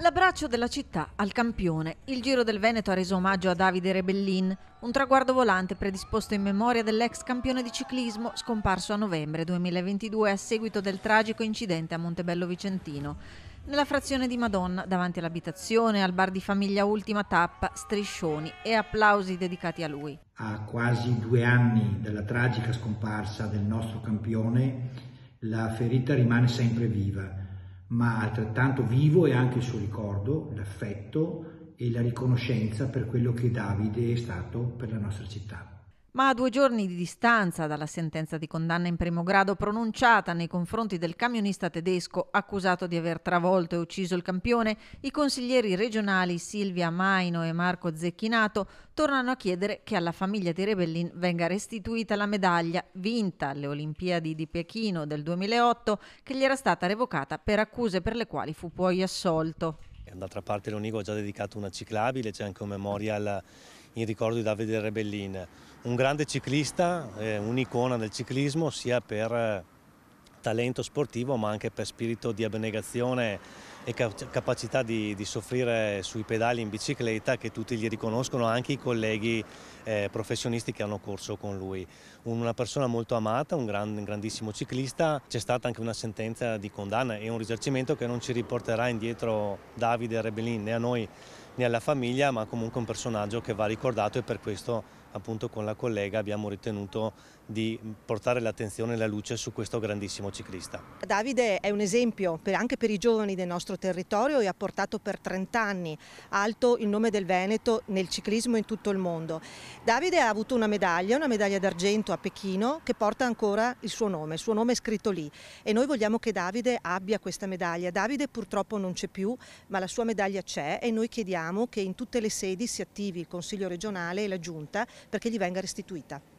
L'abbraccio della città al campione. Il Giro del Veneto ha reso omaggio a Davide Rebellin, un traguardo volante predisposto in memoria dell'ex campione di ciclismo scomparso a novembre 2022 a seguito del tragico incidente a Montebello Vicentino. Nella frazione di Madonna, davanti all'abitazione, al bar di famiglia Ultima Tappa, striscioni e applausi dedicati a lui. A quasi due anni dalla tragica scomparsa del nostro campione, la ferita rimane sempre viva ma altrettanto vivo è anche il suo ricordo, l'affetto e la riconoscenza per quello che Davide è stato per la nostra città ma a due giorni di distanza dalla sentenza di condanna in primo grado pronunciata nei confronti del camionista tedesco accusato di aver travolto e ucciso il campione, i consiglieri regionali Silvia Maino e Marco Zecchinato tornano a chiedere che alla famiglia di Rebellin venga restituita la medaglia vinta alle Olimpiadi di Pechino del 2008 che gli era stata revocata per accuse per le quali fu poi assolto. D'altra parte l'Onigo ha già dedicato una ciclabile, c'è anche un memorial in ricordo di Davide Rebellin, un grande ciclista, eh, un'icona del ciclismo sia per eh, talento sportivo ma anche per spirito di abnegazione e cioè, capacità di, di, soffrire sui pedali in bicicletta che tutti gli riconoscono, anche i colleghi eh, professionisti che hanno corso con lui. Una persona molto amata, un, gran, un grandissimo ciclista, c'è stata anche una sentenza di condanna e un risarcimento che non ci riporterà indietro Davide Rebellin né a noi né alla famiglia, ma comunque un personaggio che va ricordato e per questo appunto con la collega abbiamo ritenuto di portare l'attenzione e la luce su questo grandissimo ciclista. Davide è un esempio per, anche per i giovani del nostro territorio e ha portato per 30 anni alto il nome del Veneto nel ciclismo in tutto il mondo. Davide ha avuto una medaglia, una medaglia d'argento a Pechino che porta ancora il suo nome, il suo nome è scritto lì e noi vogliamo che Davide abbia questa medaglia. Davide purtroppo non c'è più ma la sua medaglia c'è e noi chiediamo che in tutte le sedi si attivi il Consiglio regionale e la Giunta perché gli venga restituita.